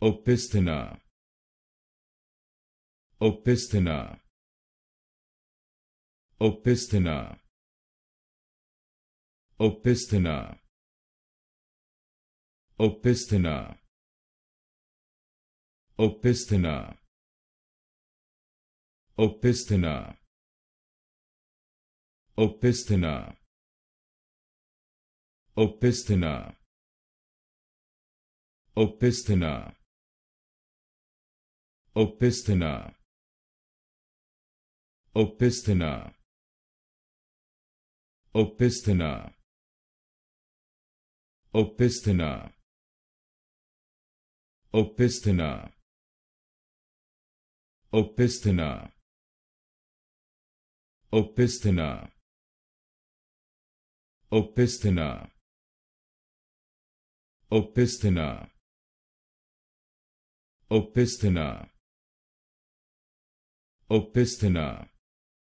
Opisthena Opisthena Opisthena Opisthena Opisthena Opisthena Opisthena Opisthena Opisthena Opisthena Opisthoνα. Opisthoνα. Opisthoνα. Opisthoνα. Opisthoνα. Opisthoνα. Opisthoνα. Opisthoνα. Opisthoνα. Opisthoνα. Opisthoner